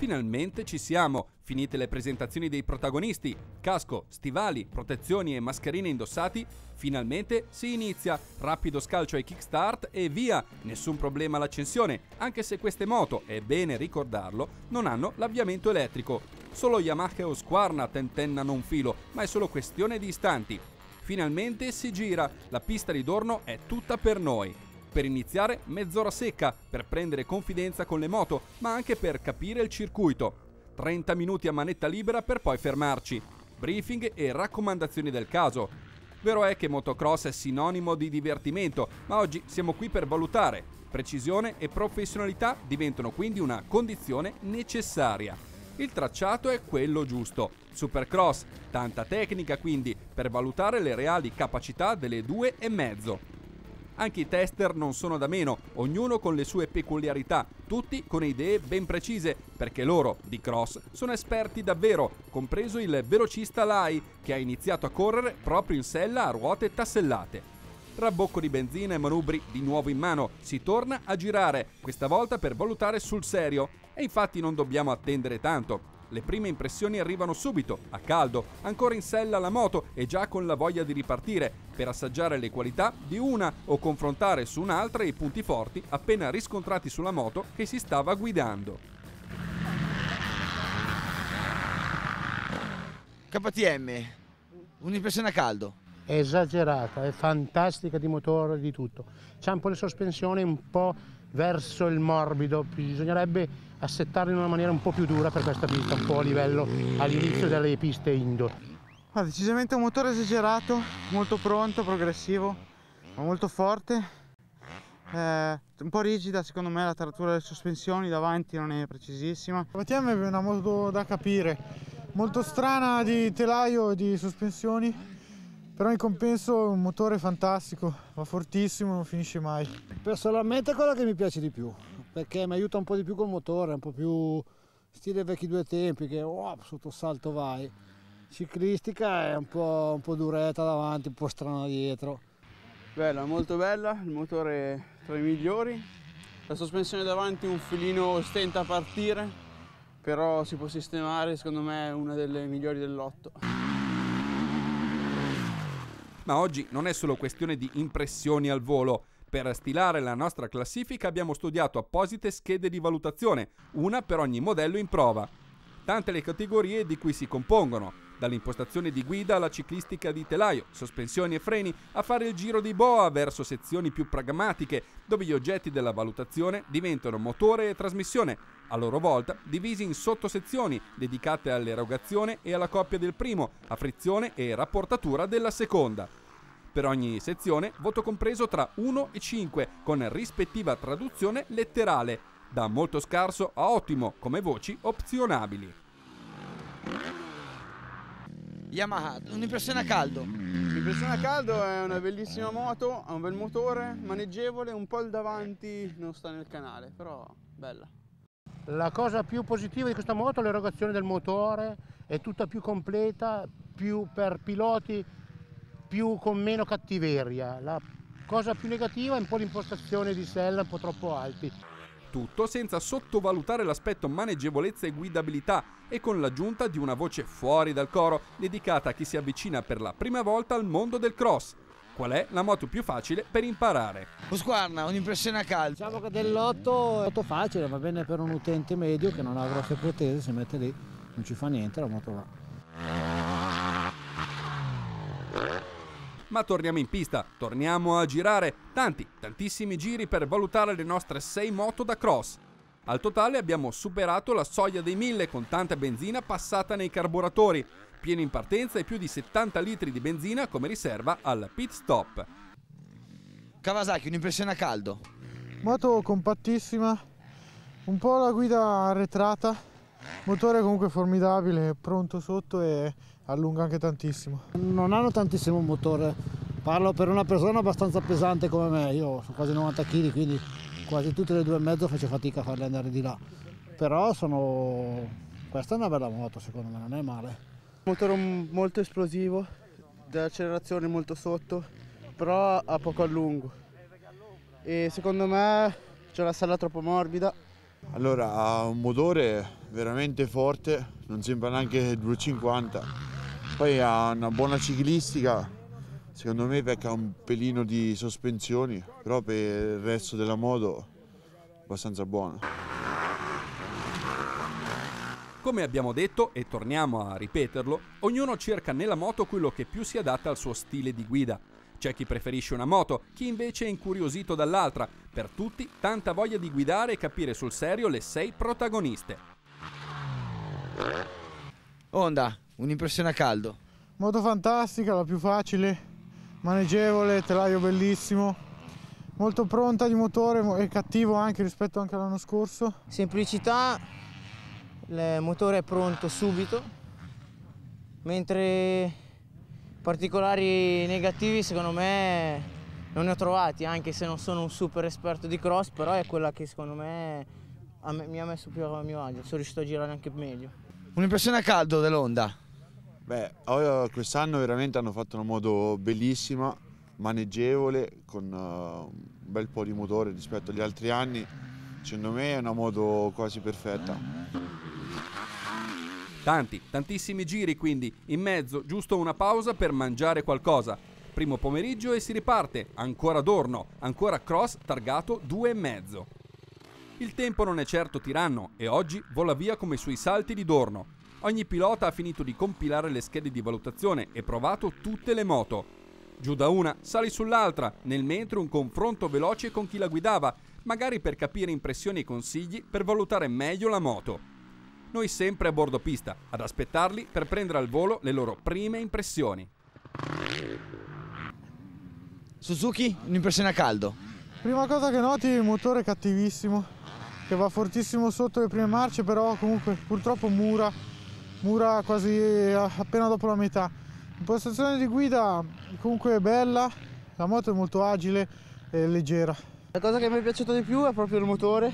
Finalmente ci siamo, finite le presentazioni dei protagonisti, casco, stivali, protezioni e mascherine indossati, finalmente si inizia, rapido scalcio ai kickstart e via, nessun problema all'accensione, anche se queste moto, è bene ricordarlo, non hanno l'avviamento elettrico. Solo Yamaha e Osquarna tentennano un filo, ma è solo questione di istanti. Finalmente si gira, la pista di ritorno è tutta per noi. Per iniziare mezz'ora secca, per prendere confidenza con le moto, ma anche per capire il circuito. 30 minuti a manetta libera per poi fermarci. Briefing e raccomandazioni del caso. Vero è che motocross è sinonimo di divertimento, ma oggi siamo qui per valutare. Precisione e professionalità diventano quindi una condizione necessaria. Il tracciato è quello giusto. Supercross, tanta tecnica quindi, per valutare le reali capacità delle due e mezzo. Anche i tester non sono da meno, ognuno con le sue peculiarità, tutti con idee ben precise, perché loro, di cross, sono esperti davvero, compreso il velocista Lai, che ha iniziato a correre proprio in sella a ruote tassellate. Rabocco di benzina e manubri di nuovo in mano, si torna a girare, questa volta per valutare sul serio. E infatti non dobbiamo attendere tanto, le prime impressioni arrivano subito, a caldo, ancora in sella la moto e già con la voglia di ripartire, per assaggiare le qualità di una o confrontare su un'altra i punti forti appena riscontrati sulla moto che si stava guidando. KTM, un'impressione a caldo. esagerata, è fantastica di motore, di tutto. C'è un po' le sospensioni un po' verso il morbido, bisognerebbe assettarlo in una maniera un po' più dura per questa pista, un po' a livello all'inizio delle piste indoor. Ah, decisamente un motore esagerato, molto pronto, progressivo, ma molto forte. Eh, un po' rigida secondo me la taratura delle sospensioni davanti non è precisissima. La KTM è una moto da capire, molto strana di telaio e di sospensioni, però in compenso è un motore fantastico, va fortissimo, non finisce mai. Personalmente è quella che mi piace di più, perché mi aiuta un po' di più col motore, un po' più stile vecchi due tempi che oh, sotto salto vai. Ciclistica è un po', un po' duretta davanti, un po' strana dietro. Bella, molto bella, il motore tra i migliori. La sospensione davanti un filino stenta a partire, però si può sistemare, secondo me è una delle migliori del lotto. Ma oggi non è solo questione di impressioni al volo, per stilare la nostra classifica abbiamo studiato apposite schede di valutazione, una per ogni modello in prova. Tante le categorie di cui si compongono, dall'impostazione di guida alla ciclistica di telaio, sospensioni e freni, a fare il giro di boa verso sezioni più pragmatiche, dove gli oggetti della valutazione diventano motore e trasmissione, a loro volta divisi in sottosezioni dedicate all'erogazione e alla coppia del primo, a frizione e rapportatura della seconda. Per ogni sezione, voto compreso tra 1 e 5, con rispettiva traduzione letterale, da molto scarso a ottimo, come voci opzionabili. Yamaha, un'impressione a caldo. L'impressione a caldo è una bellissima moto, ha un bel motore, maneggevole, un po' il davanti, non sta nel canale, però bella. La cosa più positiva di questa moto è l'erogazione del motore, è tutta più completa, più per piloti più, con meno cattiveria. La cosa più negativa è un po' l'impostazione di sella un po' troppo alti. Tutto senza sottovalutare l'aspetto maneggevolezza e guidabilità e con l'aggiunta di una voce fuori dal coro dedicata a chi si avvicina per la prima volta al mondo del cross. Qual è la moto più facile per imparare? Husqvarna, un'impressione a caldo. Diciamo che dell'8 è molto facile, va bene per un utente medio che non ha grosse protese, si mette lì, non ci fa niente, la moto va. Ma torniamo in pista, torniamo a girare, tanti, tantissimi giri per valutare le nostre 6 moto da cross. Al totale abbiamo superato la soglia dei 1000 con tanta benzina passata nei carburatori, pieno in partenza e più di 70 litri di benzina come riserva al pit stop. Kawasaki, un'impressione a caldo? Moto compattissima, un po' la guida arretrata, Motore comunque formidabile, pronto sotto e allunga anche tantissimo. Non hanno tantissimo motore, parlo per una persona abbastanza pesante come me, io sono quasi 90 kg quindi quasi tutte le due e mezzo faccio fatica a farle andare di là, però sono... questa è una bella moto secondo me, non è male. Motore molto esplosivo, dell'accelerazione molto sotto, però a poco a lungo e secondo me c'è la sella troppo morbida allora, ha un motore veramente forte, non sembra neanche 250. Poi ha una buona ciclistica, secondo me pecca un pelino di sospensioni, però per il resto della moto abbastanza buona. Come abbiamo detto, e torniamo a ripeterlo, ognuno cerca nella moto quello che più si adatta al suo stile di guida c'è chi preferisce una moto, chi invece è incuriosito dall'altra. Per tutti, tanta voglia di guidare e capire sul serio le sei protagoniste. Onda, un'impressione a caldo. Moto fantastica, la più facile, maneggevole, telaio bellissimo, molto pronta di motore e cattivo anche rispetto anche all'anno scorso. Semplicità, il motore è pronto subito, mentre Particolari negativi secondo me non ne ho trovati, anche se non sono un super esperto di cross, però è quella che secondo me, me mi ha messo più a mio agio, sono riuscito a girare anche meglio. Un'impressione a caldo dell'onda? Beh, quest'anno veramente hanno fatto una moto bellissima, maneggevole, con eh, un bel po' di motore rispetto agli altri anni. Secondo me è una moto quasi perfetta. Tanti, tantissimi giri quindi, in mezzo giusto una pausa per mangiare qualcosa. Primo pomeriggio e si riparte, ancora Dorno, ancora cross targato e mezzo. Il tempo non è certo tiranno e oggi vola via come sui salti di Dorno. Ogni pilota ha finito di compilare le schede di valutazione e provato tutte le moto. Giù da una, sali sull'altra, nel mentre un confronto veloce con chi la guidava, magari per capire impressioni e consigli per valutare meglio la moto noi sempre a bordo pista, ad aspettarli per prendere al volo le loro prime impressioni. Suzuki, un'impressione a caldo. Prima cosa che noti è il motore è cattivissimo, che va fortissimo sotto le prime marce, però comunque purtroppo mura, mura quasi eh, appena dopo la metà. Impostazione di guida comunque bella, la moto è molto agile e leggera. La cosa che mi è piaciuta di più è proprio il motore,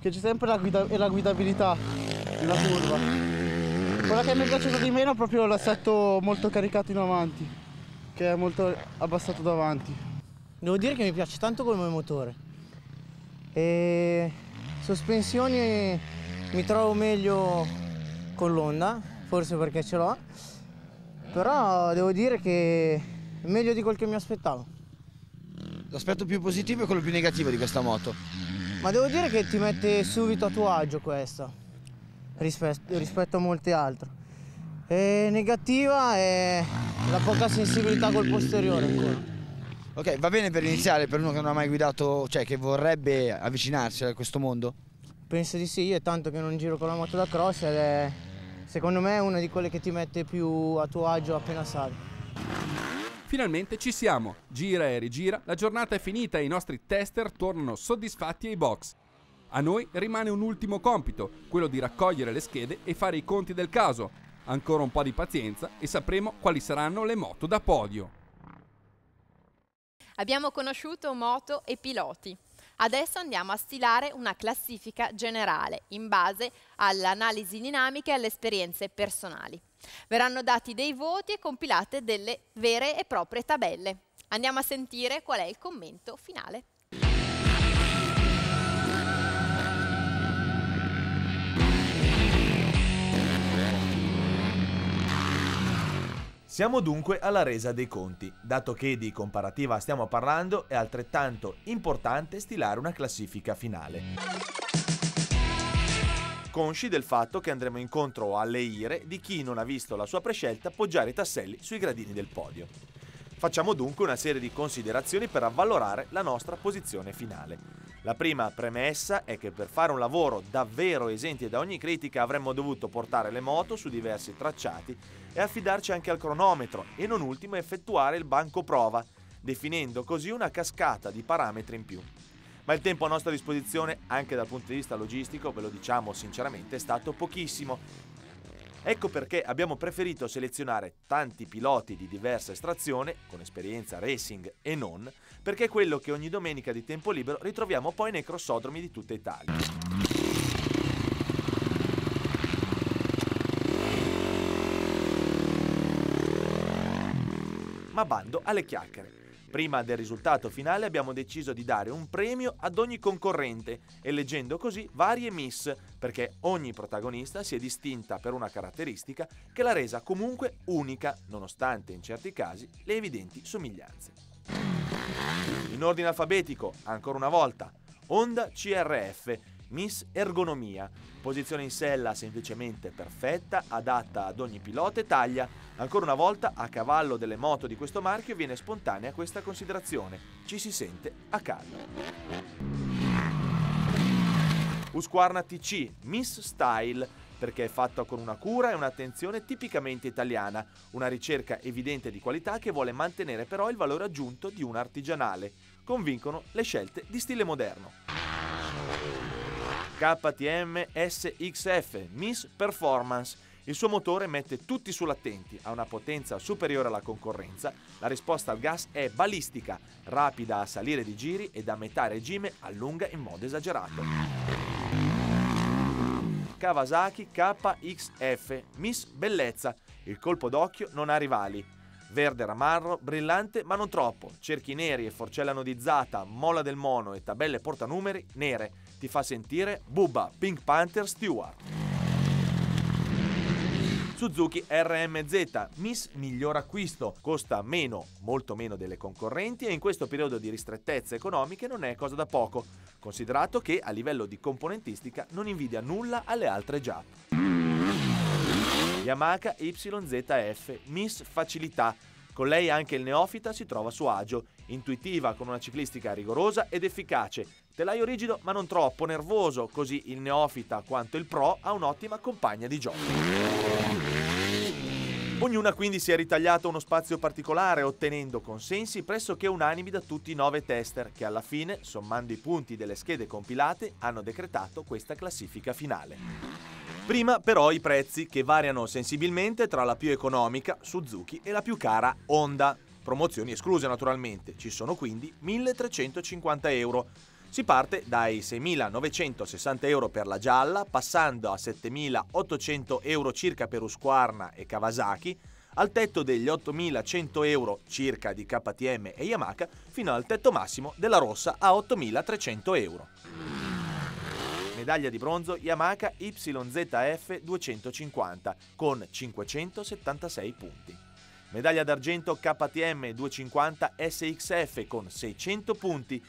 che c'è sempre la guida e la guidabilità la curva. Quella che mi è piaciuta di meno è proprio l'assetto molto caricato in avanti, che è molto abbassato davanti. Devo dire che mi piace tanto come motore. E sospensioni mi trovo meglio con l'Onda, forse perché ce l'ho, però devo dire che è meglio di quel che mi aspettavo. L'aspetto più positivo è quello più negativo di questa moto. Ma devo dire che ti mette subito a tuo agio questa rispetto, rispetto a molte altre. E negativa è la poca sensibilità col posteriore ancora. Ok, va bene per iniziare per uno che non ha mai guidato, cioè che vorrebbe avvicinarsi a questo mondo? Penso di sì, io tanto che non giro con la moto da cross ed è secondo me una di quelle che ti mette più a tuo agio appena sali. Finalmente ci siamo, gira e rigira, la giornata è finita e i nostri tester tornano soddisfatti ai box. A noi rimane un ultimo compito, quello di raccogliere le schede e fare i conti del caso. Ancora un po' di pazienza e sapremo quali saranno le moto da podio. Abbiamo conosciuto moto e piloti. Adesso andiamo a stilare una classifica generale in base all'analisi dinamica e alle esperienze personali. Verranno dati dei voti e compilate delle vere e proprie tabelle. Andiamo a sentire qual è il commento finale. Siamo dunque alla resa dei conti. Dato che di comparativa stiamo parlando, è altrettanto importante stilare una classifica finale. Consci del fatto che andremo incontro alle ire di chi non ha visto la sua prescelta poggiare i tasselli sui gradini del podio. Facciamo dunque una serie di considerazioni per avvalorare la nostra posizione finale. La prima premessa è che per fare un lavoro davvero esente da ogni critica avremmo dovuto portare le moto su diversi tracciati e affidarci anche al cronometro e non ultimo effettuare il banco prova, definendo così una cascata di parametri in più. Ma il tempo a nostra disposizione, anche dal punto di vista logistico, ve lo diciamo sinceramente, è stato pochissimo Ecco perché abbiamo preferito selezionare tanti piloti di diversa estrazione, con esperienza racing e non, perché è quello che ogni domenica di tempo libero ritroviamo poi nei crossodromi di tutta Italia. ma bando alle chiacchiere. Prima del risultato finale abbiamo deciso di dare un premio ad ogni concorrente, eleggendo così varie miss, perché ogni protagonista si è distinta per una caratteristica che l'ha resa comunque unica, nonostante in certi casi le evidenti somiglianze. In ordine alfabetico, ancora una volta, Onda CRF Miss Ergonomia, posizione in sella semplicemente perfetta, adatta ad ogni pilota e taglia. Ancora una volta, a cavallo delle moto di questo marchio viene spontanea questa considerazione, ci si sente a casa. Usquarna TC, Miss Style, perché è fatta con una cura e un'attenzione tipicamente italiana, una ricerca evidente di qualità che vuole mantenere però il valore aggiunto di un artigianale. Convincono le scelte di stile moderno. KTM SXF Miss Performance. Il suo motore mette tutti sull'attenti, ha una potenza superiore alla concorrenza, la risposta al gas è balistica, rapida a salire di giri e da metà regime allunga in modo esagerato. Kawasaki KXF Miss Bellezza, il colpo d'occhio non ha rivali. Verde ramarro, brillante ma non troppo, cerchi neri e forcella nodizzata, molla del mono e tabelle portanumeri nere ti fa sentire Bubba, Pink Panther Stewart. Suzuki RMZ, Miss miglior acquisto, costa meno, molto meno delle concorrenti e in questo periodo di ristrettezze economiche non è cosa da poco, considerato che a livello di componentistica non invidia nulla alle altre Jap. Yamaha YZF, Miss facilità, con lei anche il neofita si trova a suo agio intuitiva con una ciclistica rigorosa ed efficace, telaio rigido ma non troppo nervoso, così il neofita quanto il pro ha un'ottima compagna di gioco. Ognuna quindi si è ritagliata uno spazio particolare ottenendo consensi pressoché unanimi da tutti i nove tester che alla fine, sommando i punti delle schede compilate, hanno decretato questa classifica finale. Prima però i prezzi che variano sensibilmente tra la più economica Suzuki e la più cara Honda promozioni escluse naturalmente, ci sono quindi 1350 euro. Si parte dai 6.960 euro per la gialla, passando a 7.800 euro circa per Usquarna e Kawasaki, al tetto degli 8.100 euro circa di KTM e Yamaha, fino al tetto massimo della rossa a 8.300 euro. Medaglia di bronzo Yamaha YZF 250 con 576 punti. Medaglia d'argento KTM 250 SXF con 600 punti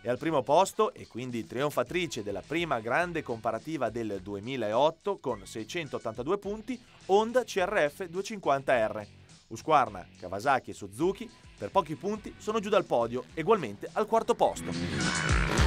e al primo posto e quindi trionfatrice della prima grande comparativa del 2008 con 682 punti Honda CRF 250R. Usquarna, Kawasaki e Suzuki per pochi punti sono giù dal podio, egualmente al quarto posto.